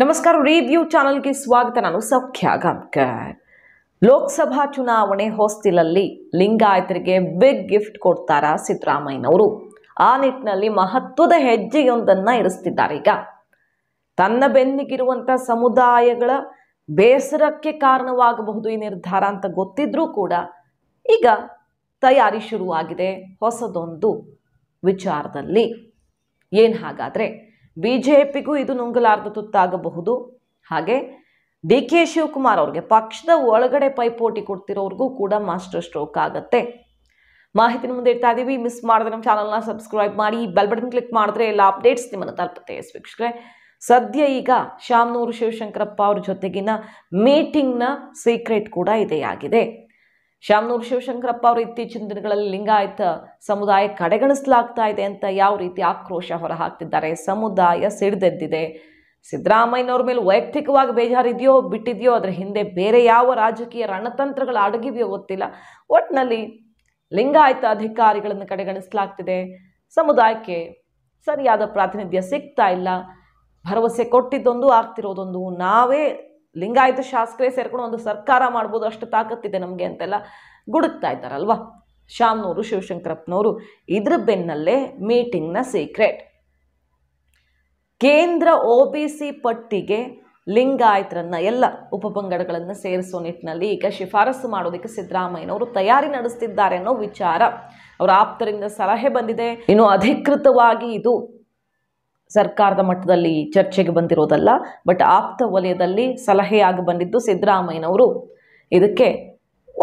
ನಮಸ್ಕಾರ ರಿವ್ಯೂ ಚಾನಲ್ಗೆ ಸ್ವಾಗತ ನಾನು ಸೌಖ್ಯ ಗಾಂಬ್ಕರ್ ಲೋಕಸಭಾ ಚುನಾವಣೆ ಹೊಸ್ತಿಲಲ್ಲಿ ಲಿಂಗಾಯತರಿಗೆ ಬಿಗ್ ಗಿಫ್ಟ್ ಕೊಡ್ತಾರ ಸಿದ್ದರಾಮಯ್ಯನವರು ಆ ನಿಟ್ಟಿನಲ್ಲಿ ಮಹತ್ವದ ಹೆಜ್ಜೆಯೊಂದನ್ನು ಇರಿಸ್ತಿದ್ದಾರೆ ಈಗ ತನ್ನ ಬೆನ್ನಿಗಿರುವಂಥ ಸಮುದಾಯಗಳ ಬೇಸರಕ್ಕೆ ಕಾರಣವಾಗಬಹುದು ಈ ನಿರ್ಧಾರ ಅಂತ ಗೊತ್ತಿದ್ರೂ ಕೂಡ ಈಗ ತಯಾರಿ ಶುರುವಾಗಿದೆ ಹೊಸದೊಂದು ವಿಚಾರದಲ್ಲಿ ಏನು ಹಾಗಾದರೆ ಬಿಜೆಪಿಗೂ ಇದು ನುಂಗಲಾರದ ತುತ್ತಾಗಬಹುದು ಹಾಗೆ ಡಿ ಕೆ ಶಿವಕುಮಾರ್ ಅವ್ರಿಗೆ ಪಕ್ಷದ ಒಳಗಡೆ ಪೈಪೋಟಿ ಕೊಡ್ತಿರೋರಿಗೂ ಕೂಡ ಮಾಸ್ಟರ್ ಸ್ಟ್ರೋಕ್ ಆಗುತ್ತೆ ಮಾಹಿತಿ ಮುಂದೆ ಇಡ್ತಾ ಇದ್ದೀವಿ ಮಿಸ್ ಮಾಡಿದ್ರೆ ನಮ್ಮ ಚಾನಲ್ನ ಸಬ್ಸ್ಕ್ರೈಬ್ ಮಾಡಿ ಬೆಲ್ ಬಟನ್ ಕ್ಲಿಕ್ ಮಾಡಿದ್ರೆ ಎಲ್ಲ ಅಪ್ಡೇಟ್ಸ್ ನಿಮ್ಮನ್ನು ತಲುಪುತ್ತೆ ವೀಕ್ಷಕರೇ ಸದ್ಯ ಈಗ ಶಾಮನೂರು ಶಿವಶಂಕರಪ್ಪ ಅವ್ರ ಜೊತೆಗಿನ ಮೀಟಿಂಗ್ನ ಸೀಕ್ರೆಟ್ ಕೂಡ ಇದೆಯಾಗಿದೆ ಶಾಮನೂರು ಶಿವಶಂಕರಪ್ಪ ಅವರು ಇತ್ತೀಚಿನ ದಿನಗಳಲ್ಲಿ ಲಿಂಗಾಯತ ಸಮುದಾಯ ಕಡೆಗಣಿಸಲಾಗ್ತಾ ಇದೆ ಅಂತ ಯಾವ ರೀತಿ ಆಕ್ರೋಶ ಹೊರಹಾಕ್ತಿದ್ದಾರೆ ಸಮುದಾಯ ಸಿಡಿದೆದ್ದಿದೆ ಸಿದ್ದರಾಮಯ್ಯನವ್ರ ಮೇಲೆ ವೈಯಕ್ತಿಕವಾಗಿ ಬೇಜಾರಿದೆಯೋ ಬಿಟ್ಟಿದೆಯೋ ಅದರ ಹಿಂದೆ ಬೇರೆ ಯಾವ ರಾಜಕೀಯ ರಣತಂತ್ರಗಳು ಅಡಗಿದೆಯೋ ಗೊತ್ತಿಲ್ಲ ಒಟ್ಟಿನಲ್ಲಿ ಲಿಂಗಾಯತ ಅಧಿಕಾರಿಗಳನ್ನು ಕಡೆಗಣಿಸಲಾಗ್ತಿದೆ ಸಮುದಾಯಕ್ಕೆ ಸರಿಯಾದ ಪ್ರಾತಿನಿಧ್ಯ ಸಿಗ್ತಾ ಇಲ್ಲ ಭರವಸೆ ಕೊಟ್ಟಿದ್ದೊಂದು ಆಗ್ತಿರೋದೊಂದು ನಾವೇ ಲಿಂಗಾಯತ ಶಾಸಕರೇ ಸೇರ್ಕೊಂಡು ಒಂದು ಸರ್ಕಾರ ಮಾಡ್ಬೋದು ಅಷ್ಟು ತಾಕತ್ತಿದೆ ನಮಗೆ ಅಂತೆಲ್ಲ ಗುಡುಕ್ತಾ ಇದ್ದಾರಲ್ವಾ ಶಾಮ್ನೂರು ಶಿವಶಂಕರಪ್ಪನವರು ಇದ್ರ ಬೆನ್ನಲ್ಲೇ ಮೀಟಿಂಗ್ನ ಸೀಕ್ರೆಟ್ ಕೇಂದ್ರ ಒ ಬಿ ಸಿ ಪಟ್ಟಿಗೆ ಲಿಂಗಾಯತರನ್ನ ಎಲ್ಲ ಉಪಪಂಗಡಗಳನ್ನು ಸೇರಿಸೋ ನಿಟ್ಟಿನಲ್ಲಿ ಈಗ ಶಿಫಾರಸು ಮಾಡೋದಕ್ಕೆ ಸಿದ್ದರಾಮಯ್ಯನವರು ತಯಾರಿ ನಡೆಸ್ತಿದ್ದಾರೆ ಅನ್ನೋ ವಿಚಾರ ಅವರ ಆಪ್ತರಿಂದ ಸಲಹೆ ಬಂದಿದೆ ಇನ್ನು ಅಧಿಕೃತವಾಗಿ ಇದು ಸರ್ಕಾರದ ಮಟ್ಟದಲ್ಲಿ ಚರ್ಚೆಗೆ ಬಂದಿರೋದಲ್ಲ ಬಟ್ ಆಪ್ತ ವಲಯದಲ್ಲಿ ಸಲಹೆಯಾಗಿ ಬಂದಿದ್ದು ಸಿದ್ದರಾಮಯ್ಯನವರು ಇದಕ್ಕೆ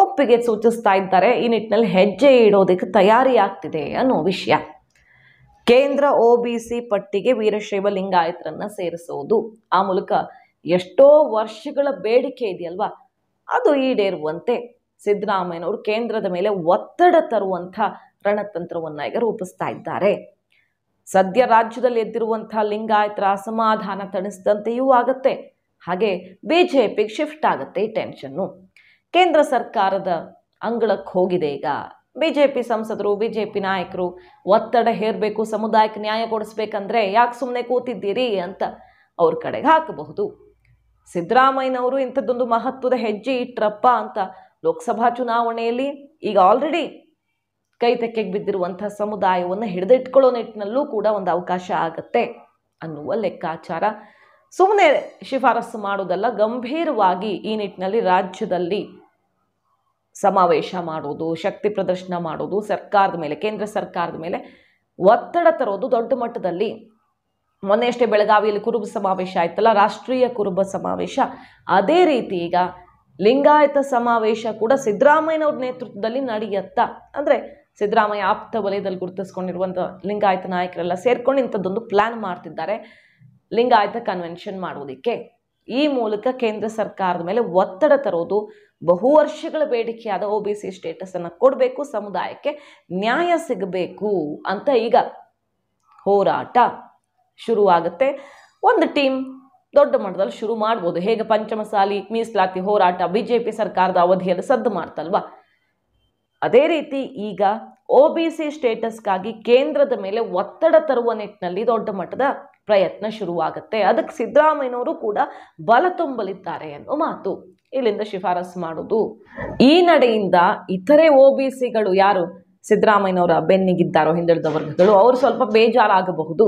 ಒಪ್ಪಿಗೆ ಸೂಚಿಸ್ತಾ ಇದ್ದಾರೆ ಈ ನಿಟ್ಟಿನಲ್ಲಿ ಹೆಜ್ಜೆ ಇಡೋದಕ್ಕೆ ತಯಾರಿಯಾಗ್ತಿದೆ ಅನ್ನೋ ವಿಷಯ ಕೇಂದ್ರ ಒ ಬಿ ಸಿ ಪಟ್ಟಿಗೆ ವೀರಶೈವ ಲಿಂಗಾಯತರನ್ನ ಸೇರಿಸೋದು ಆ ಮೂಲಕ ಎಷ್ಟೋ ವರ್ಷಗಳ ಬೇಡಿಕೆ ಇದೆಯಲ್ವಾ ಅದು ಈಡೇರುವಂತೆ ಸಿದ್ದರಾಮಯ್ಯನವರು ಕೇಂದ್ರದ ಮೇಲೆ ಒತ್ತಡ ತರುವಂಥ ರಣತಂತ್ರವನ್ನ ಈಗ ರೂಪಿಸ್ತಾ ಇದ್ದಾರೆ ಸದ್ಯ ರಾಜ್ಯದಲ್ಲಿ ಎದ್ದಿರುವಂಥ ಲಿಂಗಾಯತರ ಅಸಮಾಧಾನ ತಣಿಸಿದಂತೆಯೂ ಆಗತ್ತೆ ಹಾಗೆ ಬಿ ಜೆ ಪಿಗೆ ಶಿಫ್ಟ್ ಆಗುತ್ತೆ ಈ ಟೆನ್ಷನ್ನು ಕೇಂದ್ರ ಸರ್ಕಾರದ ಅಂಗಳಕ್ಕೆ ಹೋಗಿದೆ ಈಗ ಬಿ ಜೆ ಪಿ ಸಂಸದರು ಬಿ ಜೆ ಪಿ ನಾಯಕರು ಒತ್ತಡ ಹೇರಬೇಕು ಸಮುದಾಯಕ್ಕೆ ನ್ಯಾಯ ಕೊಡಿಸ್ಬೇಕಂದ್ರೆ ಯಾಕೆ ಸುಮ್ಮನೆ ಕೂತಿದ್ದೀರಿ ಅಂತ ಅವ್ರ ಕಡೆಗೆ ಹಾಕಬಹುದು ಸಿದ್ದರಾಮಯ್ಯನವರು ಇಂಥದ್ದೊಂದು ಮಹತ್ವದ ಹೆಜ್ಜೆ ಇಟ್ರಪ್ಪ ಅಂತ ಲೋಕಸಭಾ ಚುನಾವಣೆಯಲ್ಲಿ ಈಗ ಆಲ್ರೆಡಿ ಕೈ ತೆಕ್ಕೆಗೆ ಬಿದ್ದಿರುವಂಥ ಸಮುದಾಯವನ್ನು ಹಿಡಿದಿಟ್ಕೊಳ್ಳೋ ನಿಟ್ಟಿನಲ್ಲೂ ಕೂಡ ಒಂದು ಅವಕಾಶ ಆಗತ್ತೆ ಅನ್ನುವ ಲೆಕ್ಕಾಚಾರ ಸುಮ್ಮನೆ ಶಿಫಾರಸು ಮಾಡುವುದಲ್ಲ ಗಂಭೀರವಾಗಿ ಈ ನಿಟ್ಟಿನಲ್ಲಿ ರಾಜ್ಯದಲ್ಲಿ ಸಮಾವೇಶ ಮಾಡೋದು ಶಕ್ತಿ ಪ್ರದರ್ಶನ ಮಾಡೋದು ಸರ್ಕಾರದ ಮೇಲೆ ಕೇಂದ್ರ ಸರ್ಕಾರದ ಮೇಲೆ ಒತ್ತಡ ತರೋದು ದೊಡ್ಡ ಮಟ್ಟದಲ್ಲಿ ಅಷ್ಟೇ ಬೆಳಗಾವಿಯಲ್ಲಿ ಕುರುಬ ಸಮಾವೇಶ ಆಯ್ತಲ್ಲ ರಾಷ್ಟ್ರೀಯ ಕುರುಬ ಸಮಾವೇಶ ಅದೇ ರೀತಿ ಈಗ ಲಿಂಗಾಯತ ಸಮಾವೇಶ ಕೂಡ ಸಿದ್ದರಾಮಯ್ಯನವ್ರ ನೇತೃತ್ವದಲ್ಲಿ ನಡೆಯತ್ತ ಅಂದರೆ ಸಿದ್ದರಾಮಯ್ಯ ಆಪ್ತ ವಲಯದಲ್ಲಿ ಗುರುತಿಸ್ಕೊಂಡಿರುವಂಥ ಲಿಂಗಾಯತ ನಾಯಕರೆಲ್ಲ ಸೇರ್ಕೊಂಡು ಇಂಥದ್ದೊಂದು ಪ್ಲ್ಯಾನ್ ಮಾಡ್ತಿದ್ದಾರೆ ಲಿಂಗಾಯತ ಕನ್ವೆನ್ಷನ್ ಮಾಡೋದಕ್ಕೆ ಈ ಮೂಲಕ ಕೇಂದ್ರ ಸರ್ಕಾರದ ಮೇಲೆ ಒತ್ತಡ ತರೋದು ಬಹು ವರ್ಷಗಳ ಬೇಡಿಕೆಯಾದ ಒ ಬಿ ಸಿ ಸ್ಟೇಟಸನ್ನು ಕೊಡಬೇಕು ಸಮುದಾಯಕ್ಕೆ ನ್ಯಾಯ ಸಿಗಬೇಕು ಅಂತ ಈಗ ಹೋರಾಟ ಶುರುವಾಗುತ್ತೆ ಒಂದು ಟೀಮ್ ದೊಡ್ಡ ಮಟ್ಟದಲ್ಲಿ ಶುರು ಮಾಡ್ಬೋದು ಹೇಗೆ ಪಂಚಮಸಾಲಿ ಮೀಸಲಾತಿ ಹೋರಾಟ ಬಿ ಜೆ ಪಿ ಸರ್ಕಾರದ ಅವಧಿಯಲ್ಲಿ ಸದ್ದು ಮಾಡ್ತಲ್ವಾ ಅದೇ ರೀತಿ ಈಗ ಒ ಬಿ ಸಿ ಸ್ಟೇಟಸ್ಗಾಗಿ ಕೇಂದ್ರದ ಮೇಲೆ ಒತ್ತಡ ತರುವ ನಿಟ್ಟಿನಲ್ಲಿ ದೊಡ್ಡ ಮಟ್ಟದ ಪ್ರಯತ್ನ ಶುರುವಾಗುತ್ತೆ ಅದಕ್ಕೆ ಸಿದ್ದರಾಮಯ್ಯನವರು ಕೂಡ ಬಲ ತುಂಬಲಿದ್ದಾರೆ ಎನ್ನುವ ಮಾತು ಇಲ್ಲಿಂದ ಶಿಫಾರಸು ಮಾಡೋದು ಈ ನಡೆಯಿಂದ ಇತರೆ ಒ ಬಿ ಸಿಗಳು ಯಾರು ಸಿದ್ದರಾಮಯ್ಯನವರ ಬೆನ್ನಿಗಿದ್ದಾರೋ ಹಿಂದುಳಿದ ವರ್ಗಗಳು ಅವರು ಸ್ವಲ್ಪ ಬೇಜಾರಾಗಬಹುದು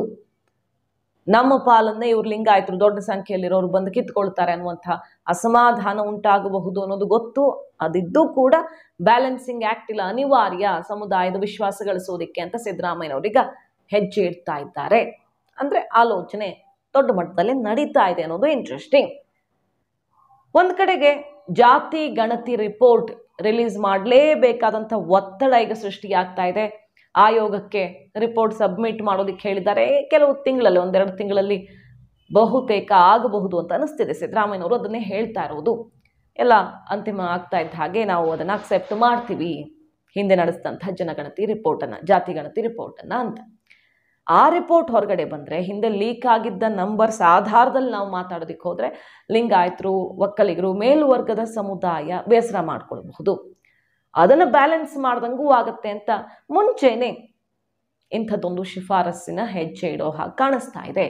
ನಮ್ಮ ಪಾಲನ್ನೇ ಇವ್ರು ಲಿಂಗಾಯತರು ದೊಡ್ಡ ಸಂಖ್ಯೆಯಲ್ಲಿರೋರು ಬಂದು ಕಿತ್ಕೊಳ್ತಾರೆ ಅನ್ನುವಂಥ ಅಸಮಾಧಾನ ಉಂಟಾಗಬಹುದು ಅನ್ನೋದು ಗೊತ್ತು ಅದಿದ್ದು ಕೂಡ ಬ್ಯಾಲೆನ್ಸಿಂಗ್ ಆಕ್ಟ್ ಇಲ್ಲ ಅನಿವಾರ್ಯ ಸಮುದಾಯದ ವಿಶ್ವಾಸ ಗಳಿಸೋದಕ್ಕೆ ಅಂತ ಸಿದ್ದರಾಮಯ್ಯನವರೀಗ ಹೆಜ್ಜೆ ಇಡ್ತಾ ಇದ್ದಾರೆ ಅಂದರೆ ಆಲೋಚನೆ ದೊಡ್ಡ ಮಟ್ಟದಲ್ಲಿ ನಡೀತಾ ಇದೆ ಅನ್ನೋದು ಇಂಟ್ರೆಸ್ಟಿಂಗ್ ಒಂದು ಕಡೆಗೆ ಜಾತಿ ಗಣತಿ ರಿಪೋರ್ಟ್ ರಿಲೀಸ್ ಮಾಡಲೇಬೇಕಾದಂಥ ಒತ್ತಡ ಈಗ ಸೃಷ್ಟಿಯಾಗ್ತಾ ಇದೆ ಆಯೋಗಕ್ಕೆ ರಿಪೋರ್ಟ್ ಸಬ್ಮಿಟ್ ಮಾಡೋದಕ್ಕೆ ಹೇಳಿದ್ದಾರೆ ಕೆಲವು ತಿಂಗಳಲ್ಲಿ ಒಂದೆರಡು ತಿಂಗಳಲ್ಲಿ ಬಹುತೇಕ ಆಗಬಹುದು ಅಂತ ಅನಿಸ್ತಿದೆ ಸಿದ್ದರಾಮಯ್ಯವರು ಅದನ್ನೇ ಹೇಳ್ತಾ ಇರೋದು ಎಲ್ಲ ಅಂತಿಮ ಆಗ್ತಾ ಇದ್ದ ಹಾಗೆ ನಾವು ಅದನ್ನು ಅಕ್ಸೆಪ್ಟ್ ಮಾಡ್ತೀವಿ ಹಿಂದೆ ನಡೆಸಿದಂಥ ಜನಗಣತಿ ರಿಪೋರ್ಟನ್ನು ಜಾತಿ ಗಣತಿ ರಿಪೋರ್ಟನ್ನು ಅಂತ ಆ ರಿಪೋರ್ಟ್ ಹೊರಗಡೆ ಬಂದರೆ ಹಿಂದೆ ಲೀಕ್ ಆಗಿದ್ದ ನಂಬರ್ಸ್ ಆಧಾರದಲ್ಲಿ ನಾವು ಮಾತಾಡೋದಕ್ಕೆ ಹೋದರೆ ಲಿಂಗಾಯತರು ಒಕ್ಕಲಿಗರು ಮೇಲ್ವರ್ಗದ ಸಮುದಾಯ ಬೇಸರ ಮಾಡಿಕೊಳ್ಬಹುದು ಅದನ್ನು ಬ್ಯಾಲೆನ್ಸ್ ಮಾಡ್ದಂಗೂ ಆಗುತ್ತೆ ಅಂತ ಮುಂಚೆನೆ ಇಂಥದ್ದೊಂದು ಶಿಫಾರಸ್ಸಿನ ಹೆಜ್ಜೆ ಇಡೋ ಹಾಗೆ ಕಾಣಿಸ್ತಾ ಇದೆ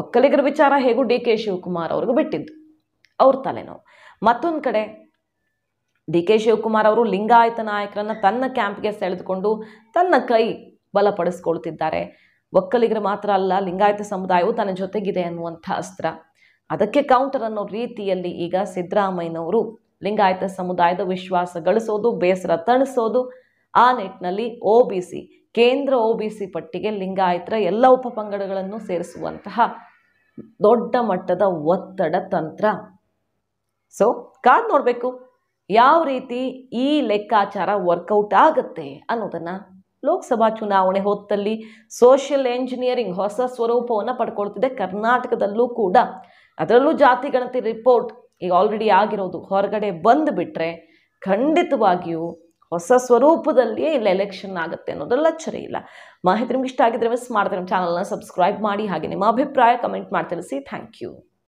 ಒಕ್ಕಲಿಗರ ವಿಚಾರ ಹೇಗೂ ಡಿ ಕೆ ಶಿವಕುಮಾರ್ ಅವ್ರಿಗೂ ಬಿಟ್ಟಿದ್ದು ಅವ್ರ ತಲೆನೋವು ಮತ್ತೊಂದು ಕಡೆ ಡಿ ಕೆ ಶಿವಕುಮಾರ್ ಅವರು ಲಿಂಗಾಯತ ನಾಯಕರನ್ನು ತನ್ನ ಕ್ಯಾಂಪ್ಗೆ ಸೆಳೆದುಕೊಂಡು ತನ್ನ ಕೈ ಬಲಪಡಿಸ್ಕೊಳ್ತಿದ್ದಾರೆ ಒಕ್ಕಲಿಗರು ಮಾತ್ರ ಅಲ್ಲ ಲಿಂಗಾಯತ ಸಮುದಾಯವು ತನ್ನ ಜೊತೆಗಿದೆ ಅನ್ನುವಂಥ ಅಸ್ತ್ರ ಅದಕ್ಕೆ ಕೌಂಟರ್ ಅನ್ನೋ ರೀತಿಯಲ್ಲಿ ಈಗ ಸಿದ್ದರಾಮಯ್ಯನವರು ಲಿಂಗಾಯತ ಸಮುದಾಯದ ವಿಶ್ವಾಸ ಗಳಿಸೋದು ಬೇಸರ ತಣಿಸೋದು ಆ ನಿಟ್ಟಿನಲ್ಲಿ ಒ ಬಿ ಸಿ ಕೇಂದ್ರ ಒ ಬಿ ಸಿ ಪಟ್ಟಿಗೆ ಲಿಂಗಾಯತರ ಎಲ್ಲ ಉಪಪಂಗಡಗಳನ್ನು ಸೇರಿಸುವಂತಹ ದೊಡ್ಡ ಮಟ್ಟದ ಒತ್ತಡ ತಂತ್ರ ಸೊ ಕಾದ್ ನೋಡಬೇಕು ಯಾವ ರೀತಿ ಈ ಲೆಕ್ಕಾಚಾರ ವರ್ಕೌಟ್ ಆಗುತ್ತೆ ಅನ್ನೋದನ್ನು ಲೋಕಸಭಾ ಚುನಾವಣೆ ಹೊತ್ತಲ್ಲಿ ಸೋಷಿಯಲ್ ಎಂಜಿನಿಯರಿಂಗ್ ಹೊಸ ಸ್ವರೂಪವನ್ನು ಪಡ್ಕೊಳ್ತಿದೆ ಕರ್ನಾಟಕದಲ್ಲೂ ಕೂಡ ಅದರಲ್ಲೂ ಜಾತಿ ಗಣತಿ ರಿಪೋರ್ಟ್ ಈಗ ಆಲ್ರೆಡಿ ಆಗಿರೋದು ಹೊರಗಡೆ ಬಂದುಬಿಟ್ರೆ ಖಂಡಿತವಾಗಿಯೂ ಹೊಸ ಸ್ವರೂಪದಲ್ಲಿಯೇ ಇಲ್ಲಿ ಎಲೆಕ್ಷನ್ ಆಗುತ್ತೆ ಅನ್ನೋದ್ರಲ್ಲಿ ಅಚ್ಚರಿ ಇಲ್ಲ ಮಾಹಿತಿ ನಿಮ್ಗೆ ಇಷ್ಟ ಆಗಿದ್ರೆ ಮಿಸ್ ಮಾಡ್ತಾರೆ ನಮ್ಮ ಚಾನಲ್ನ ಸಬ್ಸ್ಕ್ರೈಬ್ ಮಾಡಿ ಹಾಗೆ ನಿಮ್ಮ ಅಭಿಪ್ರಾಯ ಕಮೆಂಟ್ ಮಾಡಿ ತಿಳಿಸಿ ಥ್ಯಾಂಕ್ ಯು